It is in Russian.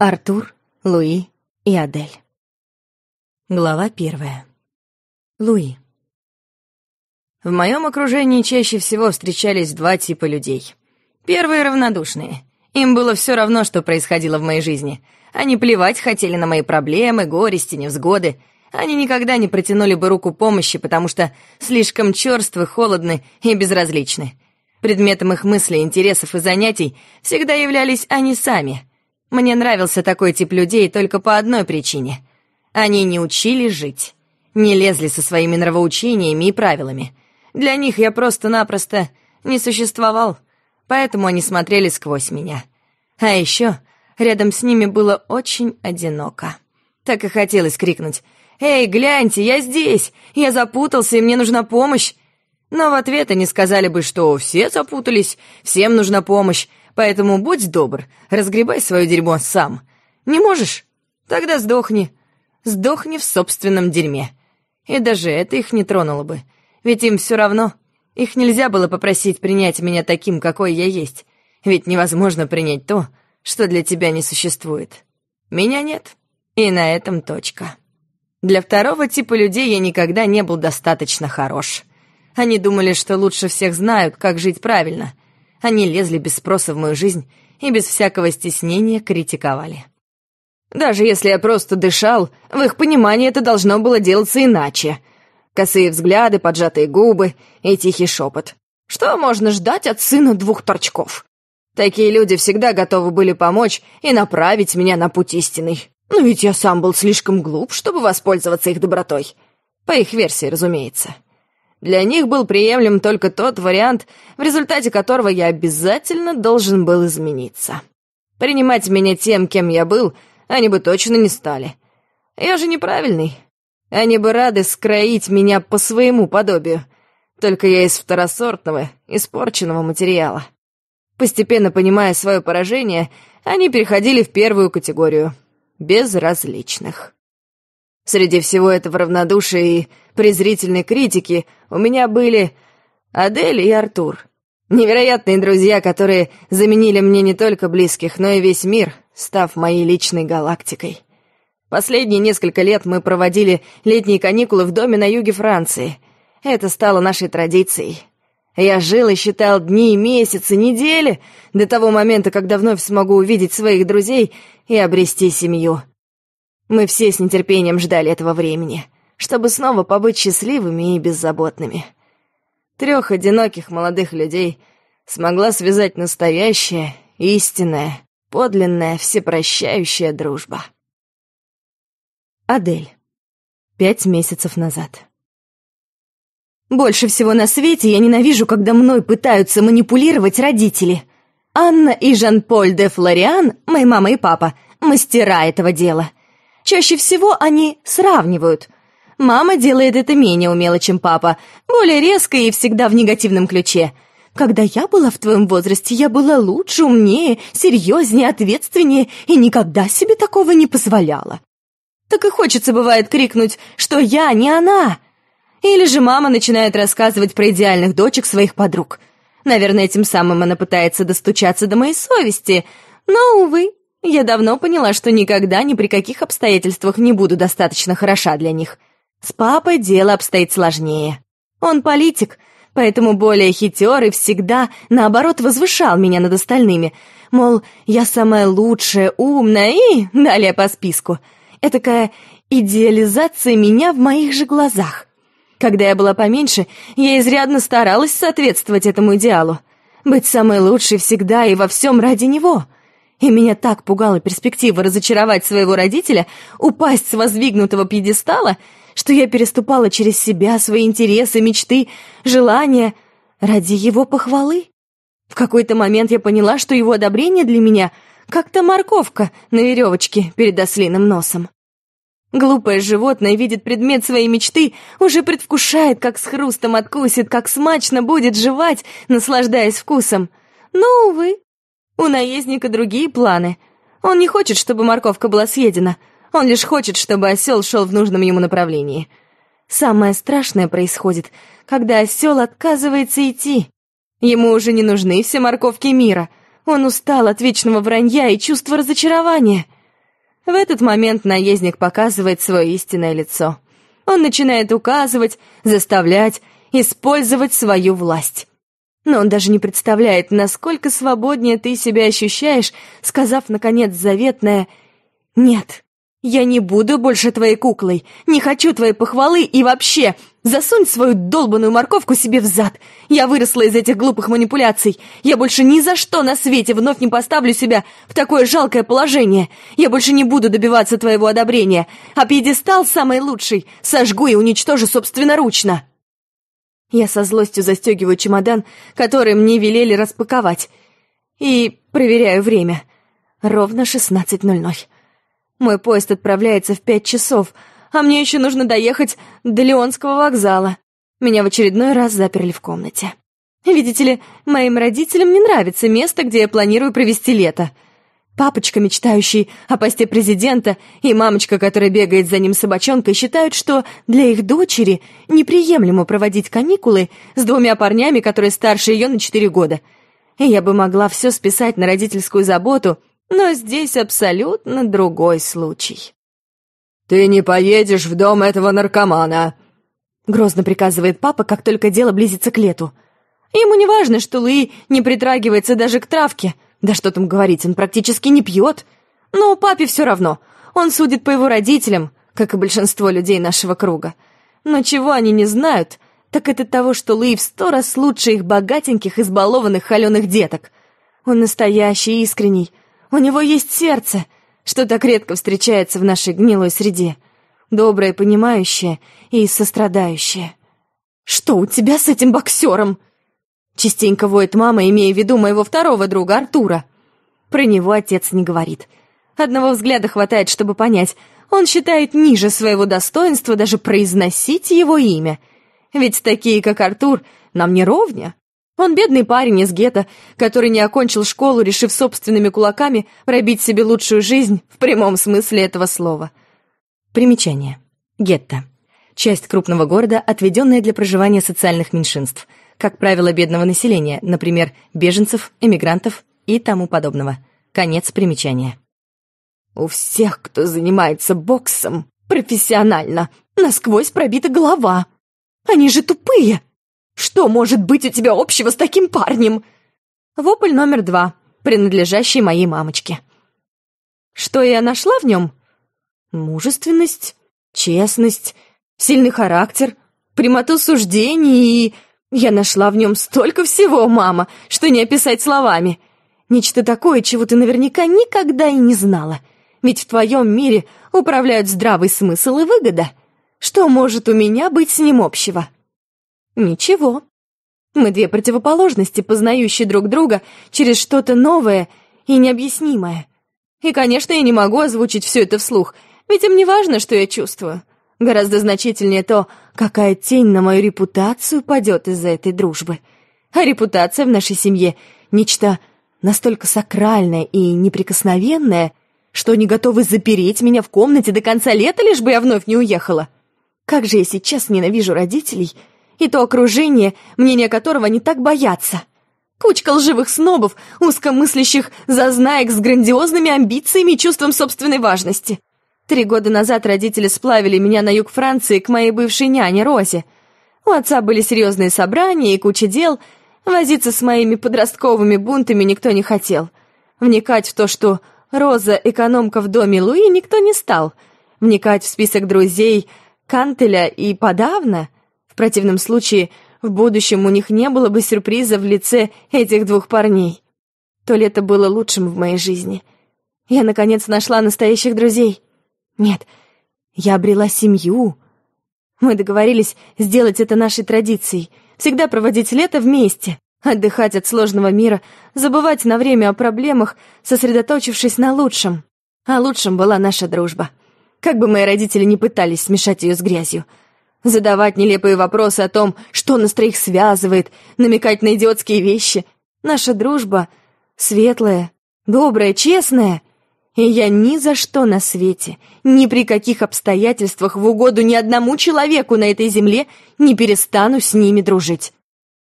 Артур, Луи и Адель. Глава первая. Луи. В моем окружении чаще всего встречались два типа людей. Первые — равнодушные. Им было все равно, что происходило в моей жизни. Они плевать хотели на мои проблемы, горести, невзгоды. Они никогда не протянули бы руку помощи, потому что слишком черствы, холодны и безразличны. Предметом их мыслей, интересов и занятий всегда являлись они сами — мне нравился такой тип людей только по одной причине. Они не учили жить, не лезли со своими нравоучениями и правилами. Для них я просто-напросто не существовал, поэтому они смотрели сквозь меня. А еще рядом с ними было очень одиноко. Так и хотелось крикнуть «Эй, гляньте, я здесь! Я запутался, и мне нужна помощь!» Но в ответ они сказали бы, что все запутались, всем нужна помощь, Поэтому будь добр, разгребай свое дерьмо сам. Не можешь? Тогда сдохни. Сдохни в собственном дерьме. И даже это их не тронуло бы. Ведь им все равно. Их нельзя было попросить принять меня таким, какой я есть. Ведь невозможно принять то, что для тебя не существует. Меня нет. И на этом точка. Для второго типа людей я никогда не был достаточно хорош. Они думали, что лучше всех знают, как жить правильно — они лезли без спроса в мою жизнь и без всякого стеснения критиковали. Даже если я просто дышал, в их понимании это должно было делаться иначе. Косые взгляды, поджатые губы и тихий шепот. Что можно ждать от сына двух торчков? Такие люди всегда готовы были помочь и направить меня на путь истинный. Но ведь я сам был слишком глуп, чтобы воспользоваться их добротой. По их версии, разумеется. Для них был приемлем только тот вариант, в результате которого я обязательно должен был измениться. Принимать меня тем, кем я был, они бы точно не стали. Я же неправильный. Они бы рады скроить меня по своему подобию. Только я из второсортного, испорченного материала. Постепенно понимая свое поражение, они переходили в первую категорию — безразличных. Среди всего этого равнодушия и презрительной критики у меня были Адель и Артур. Невероятные друзья, которые заменили мне не только близких, но и весь мир, став моей личной галактикой. Последние несколько лет мы проводили летние каникулы в доме на юге Франции. Это стало нашей традицией. Я жил и считал дни, месяцы, недели до того момента, когда вновь смогу увидеть своих друзей и обрести семью. Мы все с нетерпением ждали этого времени, чтобы снова побыть счастливыми и беззаботными. Трех одиноких молодых людей смогла связать настоящая, истинная, подлинная, всепрощающая дружба. Адель. Пять месяцев назад. Больше всего на свете я ненавижу, когда мной пытаются манипулировать родители. Анна и Жан-Поль де Флориан, мои мама и папа, мастера этого дела — Чаще всего они сравнивают. Мама делает это менее умело, чем папа, более резко и всегда в негативном ключе. Когда я была в твоем возрасте, я была лучше, умнее, серьезнее, ответственнее и никогда себе такого не позволяла. Так и хочется, бывает, крикнуть, что я не она. Или же мама начинает рассказывать про идеальных дочек своих подруг. Наверное, этим самым она пытается достучаться до моей совести, но, увы, я давно поняла, что никогда ни при каких обстоятельствах не буду достаточно хороша для них. С папой дело обстоит сложнее. Он политик, поэтому более хитер и всегда, наоборот, возвышал меня над остальными. Мол, я самая лучшая, умная и далее по списку. Этакая идеализация меня в моих же глазах. Когда я была поменьше, я изрядно старалась соответствовать этому идеалу. Быть самой лучшей всегда и во всем ради него — и меня так пугала перспектива разочаровать своего родителя, упасть с воздвигнутого пьедестала, что я переступала через себя, свои интересы, мечты, желания ради его похвалы. В какой-то момент я поняла, что его одобрение для меня как-то морковка на веревочке перед ослиным носом. Глупое животное видит предмет своей мечты, уже предвкушает, как с хрустом откусит, как смачно будет жевать, наслаждаясь вкусом. Но, увы, у наездника другие планы. Он не хочет, чтобы морковка была съедена. Он лишь хочет, чтобы осел шел в нужном ему направлении. Самое страшное происходит, когда осел отказывается идти. Ему уже не нужны все морковки мира. Он устал от вечного вранья и чувства разочарования. В этот момент наездник показывает свое истинное лицо. Он начинает указывать, заставлять, использовать свою власть. Но он даже не представляет, насколько свободнее ты себя ощущаешь, сказав, наконец, заветное «Нет, я не буду больше твоей куклой, не хочу твоей похвалы и вообще, засунь свою долбаную морковку себе в зад. Я выросла из этих глупых манипуляций. Я больше ни за что на свете вновь не поставлю себя в такое жалкое положение. Я больше не буду добиваться твоего одобрения, а пьедестал самый лучший сожгу и уничтожу собственноручно». Я со злостью застегиваю чемодан, который мне велели распаковать, и проверяю время. Ровно 16.00. Мой поезд отправляется в пять часов, а мне еще нужно доехать до Леонского вокзала. Меня в очередной раз заперли в комнате. Видите ли, моим родителям не нравится место, где я планирую провести лето — Папочка, мечтающий о посте президента, и мамочка, которая бегает за ним собачонкой, считают, что для их дочери неприемлемо проводить каникулы с двумя парнями, которые старше ее на четыре года. И я бы могла все списать на родительскую заботу, но здесь абсолютно другой случай. «Ты не поедешь в дом этого наркомана», — грозно приказывает папа, как только дело близится к лету. Ему не важно, что Луи не притрагивается даже к травке — да что там говорить, он практически не пьет. Но у папе все равно. Он судит по его родителям, как и большинство людей нашего круга. Но чего они не знают, так это того, что Луи в сто раз лучше их богатеньких, избалованных, холеных деток. Он настоящий, искренний. У него есть сердце, что так редко встречается в нашей гнилой среде. Доброе, понимающее и сострадающее. «Что у тебя с этим боксером?» Частенько воет мама, имея в виду моего второго друга Артура. Про него отец не говорит. Одного взгляда хватает, чтобы понять. Он считает ниже своего достоинства даже произносить его имя. Ведь такие, как Артур, нам не ровня. Он бедный парень из гетто, который не окончил школу, решив собственными кулаками пробить себе лучшую жизнь в прямом смысле этого слова. Примечание. Гетто. Часть крупного города, отведенная для проживания социальных меньшинств – как правило, бедного населения, например, беженцев, эмигрантов и тому подобного. Конец примечания. «У всех, кто занимается боксом, профессионально, насквозь пробита голова. Они же тупые! Что может быть у тебя общего с таким парнем?» Вопль номер два, принадлежащий моей мамочке. Что я нашла в нем? Мужественность, честность, сильный характер, прямоту суждений и я нашла в нем столько всего, мама, что не описать словами. Нечто такое, чего ты наверняка никогда и не знала. Ведь в твоем мире управляют здравый смысл и выгода. Что может у меня быть с ним общего? Ничего. Мы две противоположности, познающие друг друга через что-то новое и необъяснимое. И, конечно, я не могу озвучить все это вслух, ведь им не важно, что я чувствую. Гораздо значительнее то, какая тень на мою репутацию падет из-за этой дружбы. А репутация в нашей семье — нечто настолько сакральное и неприкосновенное, что они готовы запереть меня в комнате до конца лета, лишь бы я вновь не уехала. Как же я сейчас ненавижу родителей и то окружение, мнение которого они так боятся. Кучка лживых снобов, узкомыслящих зазнаек с грандиозными амбициями и чувством собственной важности. Три года назад родители сплавили меня на юг Франции к моей бывшей няне Розе. У отца были серьезные собрания и куча дел. Возиться с моими подростковыми бунтами никто не хотел. Вникать в то, что Роза — экономка в доме Луи, никто не стал. Вникать в список друзей Кантеля и подавно. В противном случае в будущем у них не было бы сюрприза в лице этих двух парней. То лето было лучшим в моей жизни. Я, наконец, нашла настоящих друзей. Нет, я обрела семью. Мы договорились сделать это нашей традицией. Всегда проводить лето вместе, отдыхать от сложного мира, забывать на время о проблемах, сосредоточившись на лучшем. А лучшим была наша дружба. Как бы мои родители не пытались смешать ее с грязью. Задавать нелепые вопросы о том, что нас троих связывает, намекать на идиотские вещи. Наша дружба светлая, добрая, честная — и я ни за что на свете, ни при каких обстоятельствах в угоду ни одному человеку на этой земле не перестану с ними дружить.